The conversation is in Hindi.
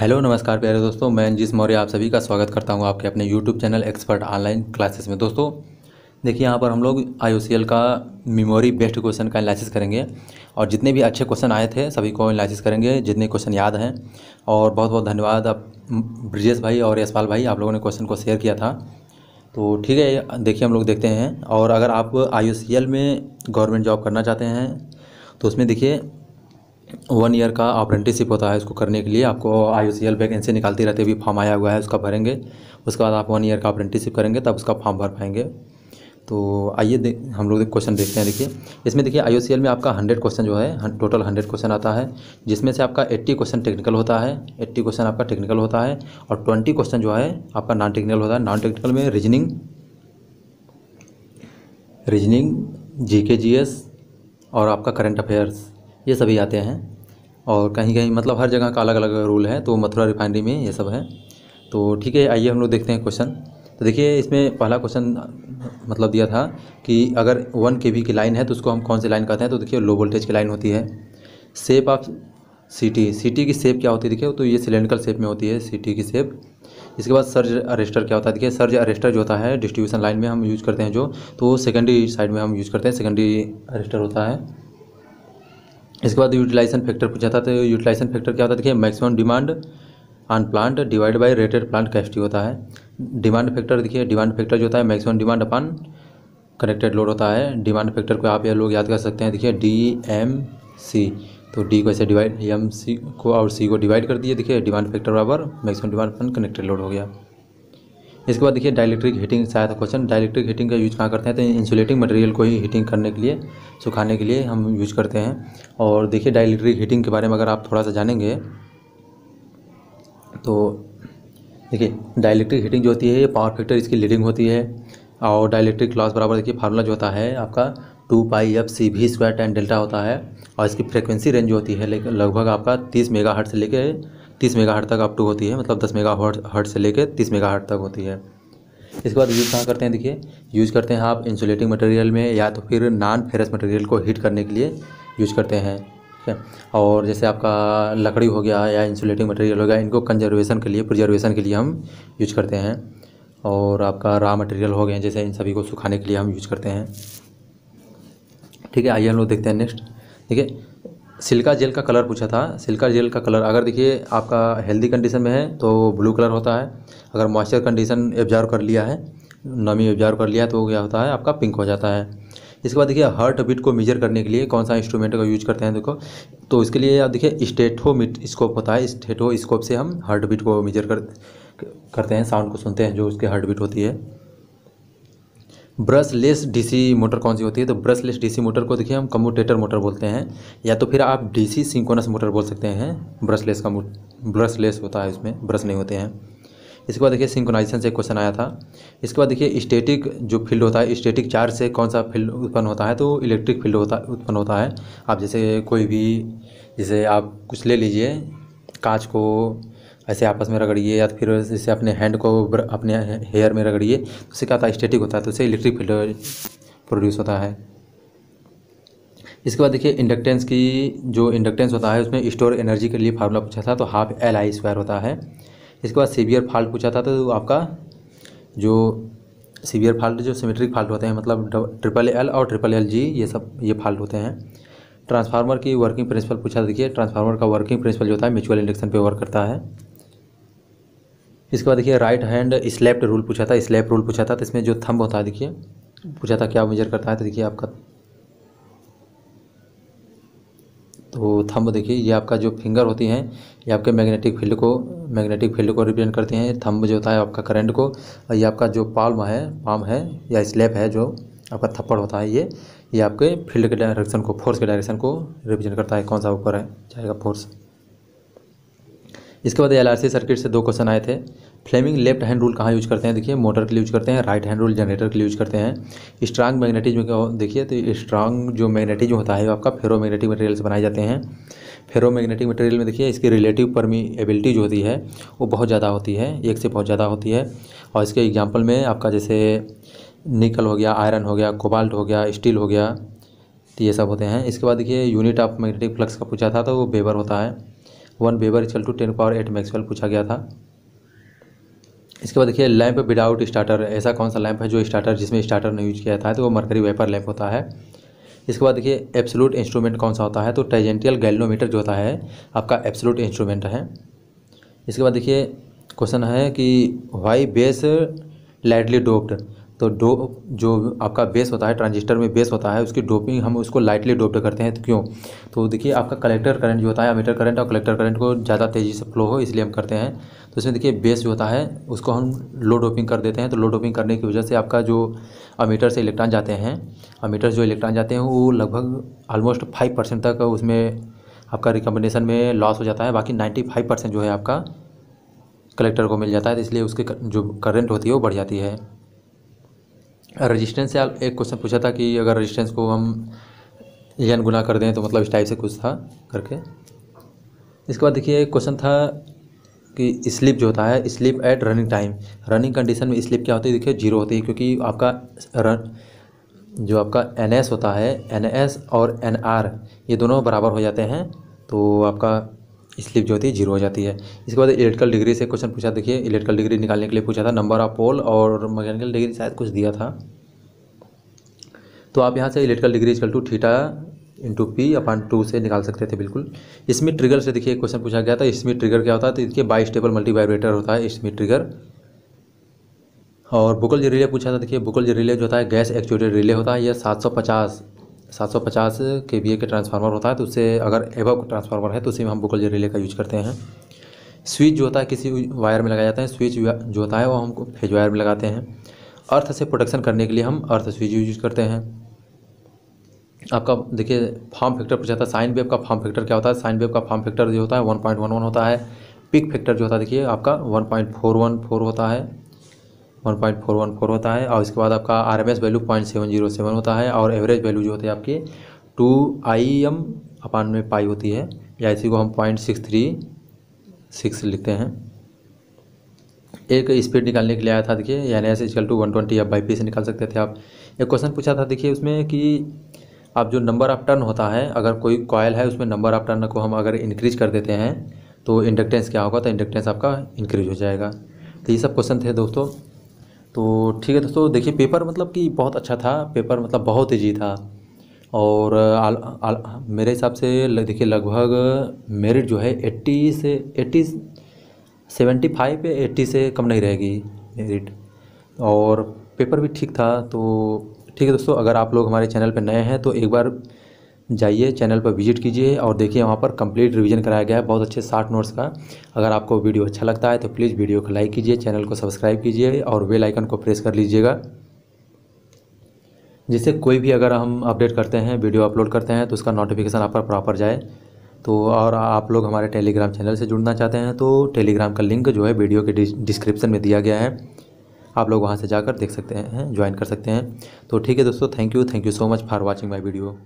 हेलो नमस्कार प्यारे दोस्तों मैं अंजीस मौर्य आप सभी का स्वागत करता हूं आपके अपने YouTube channel expert online classes में दोस्तों देखिए यहाँ पर हम लोग आई का मेमोरी बेस्ड क्वेश्चन का एनालिसिस करेंगे और जितने भी अच्छे क्वेश्चन आए थे सभी को एनालिसिस करेंगे जितने क्वेश्चन याद हैं और बहुत बहुत धन्यवाद आप ब्रिजेश भाई और यशपाल भाई आप लोगों ने क्वेश्चन को शेयर किया था तो ठीक है देखिए हम लोग देखते हैं और अगर आप आई में गवर्नमेंट जॉब करना चाहते हैं तो उसमें देखिए वन ईयर का अप्रेंटिसिप होता है उसको करने के लिए आपको आई सी एल वैकेंसी निकालती रहती है अभी फॉर्म आया हुआ है उसका भरेंगे उसके बाद आप वन ईयर का अप्रेंटिसिप करेंगे तब उसका फॉर्म भर पाएंगे तो आइए हम लोग क्वेश्चन देखते हैं देखिए इसमें देखिए आई में आपका हंड्रेड क्वेश्चन जो है टोटल हंड्रेड क्वेश्चन आता है जिसमें से आपका एट्टी क्वेश्चन टेक्निकल होता है एट्टी क्वेश्चन आपका टेक्निकल होता है और ट्वेंटी क्वेश्चन जो है आपका नॉन टेक्निकल होता है नॉन टेक्निकल में reasoning reasoning G K G S और आपका करंट अफेयर्स ये सभी आते हैं और कहीं कहीं मतलब हर जगह का अलग अलग रूल है तो मथुरा रिफाइनरी में ये सब है तो ठीक है आइए हम लोग देखते हैं क्वेश्चन तो देखिए इसमें पहला क्वेश्चन मतलब दिया था कि अगर वन के की लाइन है तो उसको हम कौन सी लाइन कहते हैं तो देखिए लो वोल्टेज की लाइन होती है सेप ऑफ सीटी सीटी की सेप क्या होती है देखिए तो ये सिलेंड्रिकल सेप में होती है सीटी की सेप इसके बाद सर्ज अरेस्टर क्या होता है देखिए सर्ज अरेस्टर जो होता है डिस्ट्रीब्यूशन लाइन में हम यूज़ करते हैं जो तो सेकेंडरी साइड में हम यूज़ करते हैं सेकेंडरी अरेस्टर होता है इसके बाद यूटिलाइजेशन फैक्टर पूछा था तो यूटिलाइजेशन फैक्टर क्या होता है देखिए maximum demand on plant divide by rated plant capacity होता है डिमांड फैक्टर देखिए डिमांड फैक्टर जो होता है maximum demand upon connected load होता है डिमांड फैक्टर को आप ये लोग याद कर सकते हैं देखिए डी एम सी तो डी को ऐसे डिवाइड एम सी को और सी को डिवाइड कर दिए देखिए डिमांड फैक्टर बराबर maximum demand upon connected load हो गया इसके बाद देखिए डायलेक्ट्रिक हीटिंग से आया था क्वेश्चन डायलेक्ट्रिक हीटिंग का यूज कहाँ करते हैं तो इंसुलेटिंग मटेरियल को ही हीटिंग करने के लिए सुखाने के लिए हम यूज करते हैं और देखिए डायलेक्ट्रिक हीटिंग के बारे में अगर आप थोड़ा सा जानेंगे तो देखिए डायलेक्ट्रिक हीटिंग जो होती है ये पावर फैक्टर इसकी लीडिंग होती है और डायलेक्ट्रिक लॉस बराबर देखिए फार्मूला जो होता है आपका टू पाई एफ सी भी स्क्वायर टेन डेल्टा होता है और इसकी फ्रीक्वेंसी रेंज जो होती है लगभग आपका तीस मेगा से लेकर तीस मेगा तक अप टू होती है मतलब दस मेगा हर्ट से लेकर तीस मेगा तक होती है इसके बाद यूज़ कहाँ करते हैं देखिए यूज़ करते हैं आप इंसुलेटिंग मटेरियल में या तो फिर नॉन फेरस मटेरियल को हीट करने के लिए यूज करते हैं ठीक है और जैसे आपका लकड़ी हो गया या इंसुलेटिंग मटेरियल हो गया इनको कंजर्वेशन के लिए प्रिजर्वेशन के लिए हम यूज करते हैं और आपका रॉ मटेरियल हो गए जैसे इन सभी को सुखाने के लिए हम यूज करते हैं ठीक है आइए हम लोग देखते हैं नेक्स्ट ठीक है सिल्का जेल का कलर पूछा था सिल्का जेल का कलर अगर देखिए आपका हेल्दी कंडीशन में है तो ब्लू कलर होता है अगर मॉइस्चर कंडीशन एब्जॉर्व कर लिया है नमी एब्जॉर्व कर लिया तो क्या होता है आपका पिंक हो जाता है इसके बाद देखिए हार्ट बीट को मेजर करने के लिए कौन सा इंस्ट्रूमेंट का यूज करते हैं देखो तो इसके लिए आप देखिए स्टेटो स्कोप होता है स्टेटो स्कोप से हम हार्ट बीट को मेजर कर करते हैं साउंड को सुनते हैं जो उसके हार्ट बीट होती है ब्रशलेस डीसी मोटर कौन सी होती है तो ब्रशलेस डीसी मोटर को देखिए हम कम्यूटेटर मोटर बोलते हैं या तो फिर आप डीसी सिंकोनस मोटर बोल सकते हैं ब्रशलेस का ब्रशलेस होता है इसमें ब्रश नहीं होते हैं इसके बाद देखिए सिंकोनाइजेशन से क्वेश्चन आया था इसके बाद देखिए स्टेटिक जो फील्ड होता है स्टेटिक चार्ज से कौन सा फील्ड उत्पन्न होता है तो इलेक्ट्रिक फील्ड होता उत्पन्न होता है आप जैसे कोई भी जैसे आप कुछ ले लीजिए कांच को ऐसे आपस में रगड़िए या फिर जैसे अपने हैंड को अपने हेयर में रगड़िए तो उससे क्या होता है स्टेटिक होता है तो उससे इलेक्ट्रिक फील्ड प्रोड्यूस होता है इसके बाद देखिए इंडक्टेंस की जो इंडक्टेंस होता है उसमें स्टोर एनर्जी के लिए फार्मूला पूछा था तो हाफ एल आई स्क्वायर होता है इसके बाद सीवियर फॉल्ट पूछा था तो आपका जो सीवियर फॉल्ट जो सिमेट्रिक फॉल्ट होते हैं मतलब ट्रिपल एल और ट्रिपल एल जी ये सब ये फॉल्ट होते हैं ट्रांसफार्मर की वर्किंग प्रिंसिपल पूछा देखिए ट्रांसफार्मर का वर्किंग प्रिंसिपल जो होता है म्यूचुअल इंडक्शन पे वर्क करता है इसके बाद देखिए राइट हैंड स्लैप्ड रूल पूछा था स्लैप रूल पूछा था तो इसमें जो थंब होता है देखिए पूछा था क्या मेजर करता है तो देखिए आपका तो थंब देखिए ये आपका जो फिंगर होती हैं ये आपके मैग्नेटिक फील्ड को मैग्नेटिक फील्ड को रिप्रेजेंट करती हैं थंब जो होता है आपका करंट को और ये आपका जो पाल्म है पाम है या स्लैप है जो आपका थप्पड़ होता है ये ये आपके फील्ड के डायरेक्शन को फोर्स के डायरेक्शन को रिप्रेजेंट करता है कौन सा ऊपर है जाएगा फोर्स इसके बाद एल सर्किट से दो क्वेश्चन आए थे फ्लेमिंग लेफ्ट हैंड रूल कहाँ यूज करते हैं देखिए मोटर के लिए यूज करते हैं राइट हैंड रूल जनरेटर के लिए यूज करते हैं स्ट्रांग मैग्नेटिज्म देखिए तो स्ट्रांग जो मैग्नेटिज होता है वो आपका फेरो मैग्नेटिक मटेरियल से बनाए जाते हैं फेरो मैग्नेटिक मटेरियल में देखिए इसकी रिलेटिव परमीएबिलिटी जो होती है वो बहुत ज़्यादा होती है एक से बहुत ज़्यादा होती है और इसके एग्जाम्पल में आपका जैसे निकल हो गया आयरन हो गया कोबाल्ट हो गया स्टील हो गया तो ये सब होते हैं इसके बाद देखिए यूनिट ऑफ मैग्नेटिक फ्लक्स का पूछा था तो वो बेबर होता है one weber equal to ten power eight maxwell पूछा गया था इसके बाद देखिए लैंप विदाउट स्टार्टर ऐसा कौन सा लैंप है जो स्टार्टर जिसमें स्टार्टर नहीं यूज किया था तो वो मरकरी वेपर लैंप होता है इसके बाद देखिए एब्सोलूट इंस्ट्रूमेंट कौन सा होता है तो टेजेंटियल गैल्नोमीटर जो होता है आपका एब्सोलूट इंस्ट्रूमेंट है इसके बाद देखिए क्वेश्चन है कि वाई बेस लाइटली डोप्ड तो डो जो आपका बेस होता है ट्रांजिस्टर में बेस होता है उसकी डोपिंग हम उसको लाइटली डोप्ड करते हैं तो क्यों तो देखिए आपका कलेक्टर करंट जो होता है अमीटर करंट और कलेक्टर करंट को ज़्यादा तेज़ी से फ्लो हो इसलिए हम करते हैं तो इसमें देखिए बेस जो होता है उसको हम लो डोपिंग कर देते हैं तो लो डोपिंग करने की वजह से आपका जो अमीटर से इलेक्ट्रॉन जाते हैं अमीटर जो इलेक्ट्रॉन जाते हैं वो लगभग ऑलमोस्ट फाइव परसेंट तक उसमें आपका रिकम्बिनेशन में लॉस हो जाता है बाकी नाइन्टी फाइव परसेंट जो है आपका कलेक्टर को मिल जाता है तो इसलिए उसके जो करंट होती है वो बढ़ जाती है रजिस्टेंस से आप एक क्वेश्चन पूछा था कि अगर रजिस्टेंस को हम एन गुना कर दें तो मतलब इस टाइप से कुछ था करके इसके बाद देखिए एक क्वेश्चन था कि स्लिप जो होता है slip at running time running condition में स्लिप क्या होती है देखिए जीरो होती है क्योंकि आपका रन जो आपका एन होता है एन और एन ये दोनों बराबर हो जाते हैं तो आपका स्लिप जो होती है जीरो हो जाती है इसके बाद इलेक्ट्रिकल डिग्री से क्वेश्चन पूछा देखिए इलेक्ट्रिकल डिग्री निकालने के लिए पूछा था नंबर ऑफ पोल और मैकेनिकल डिग्री शायद कुछ दिया था तो आप यहाँ से electrical degree equal to theta into P upon two से निकाल सकते थे बिल्कुल इसमें ट्रिगर से देखिए क्वेश्चन पूछा गया था इसमें ट्रिगर क्या होता है तो इसके बाई स्टेबल वाइब्रेटर होता है इसमें ट्रिगर और बुकल रिले पूछा था देखिए बुकल रिले जो होता है गैस एक्चुएटेड रिले होता है यह पचास 750 के के ट्रांसफार्मर होता है तो उससे अगर एबव ट्रांसफार्मर है तो उसी में हम बुकल रिले का यूज करते हैं स्विच जो होता है किसी वायर में लगाया जाता है स्विच जो होता है वो हम फेज वायर में लगाते हैं अर्थ से प्रोटेक्शन करने के लिए हम अर्थ स्विच यूज करते हैं आपका देखिए फार्म फैक्टर पूछा था साइन वेब का फार्म फैक्टर क्या होता है साइन वेब का फार्म फैक्टर जो होता है वन होता है पिक फैक्टर जो होता है देखिए आपका वन होता है one point four one four होता है और इसके बाद आपका R M S value point seven zero seven होता है और एवरेज वैल्यू जो होती है आपकी टू आई एम अपान में पाई होती है या इसी को हम पॉइंट सिक्स थ्री सिक्स लिखते हैं एक स्पीड निकालने के लिए आया था देखिए यानी S equal to one twenty आप बाई पी से निकाल सकते थे आप एक क्वेश्चन पूछा था देखिए उसमें कि आप जो नंबर ऑफ टर्न होता है अगर कोई कॉयल है उसमें नंबर ऑफ टर्न को हम अगर इंक्रीज कर देते हैं तो इंडक्टेंस क्या होगा तो इंडक्टेंस आपका इंक्रीज हो जाएगा तो ये सब क्वेश्चन थे दोस्तों तो ठीक है दोस्तों देखिए पेपर मतलब कि बहुत अच्छा था पेपर मतलब बहुत ईजी था और आल, आल, मेरे हिसाब से देखिए लगभग मेरिट जो है एट्टी से एट्टी सेवेंटी फाइव या एट्टी से कम नहीं रहेगी मेरिट और पेपर भी ठीक था तो ठीक है दोस्तों अगर आप लोग हमारे चैनल पर नए हैं तो एक बार जाइए चैनल पर विजिट कीजिए और देखिए वहाँ पर कंप्लीट रिवीजन कराया गया है बहुत अच्छे साठ नोट्स का अगर आपको वीडियो अच्छा लगता है तो प्लीज़ वीडियो को लाइक कीजिए चैनल को सब्सक्राइब कीजिए और बेल आइकन को प्रेस कर लीजिएगा जिससे कोई भी अगर हम अपडेट करते हैं वीडियो अपलोड करते हैं तो उसका नोटिफिकेशन आप पर प्रॉपर जाए तो और आप लोग हमारे टेलीग्राम चैनल से जुड़ना चाहते हैं तो टेलीग्राम का लिंक जो है वीडियो के डिस्क्रिप्शन में दिया गया है आप लोग वहाँ से जाकर देख सकते हैं ज्वाइन कर सकते हैं तो ठीक है दोस्तों thank you thank you so much for watching my video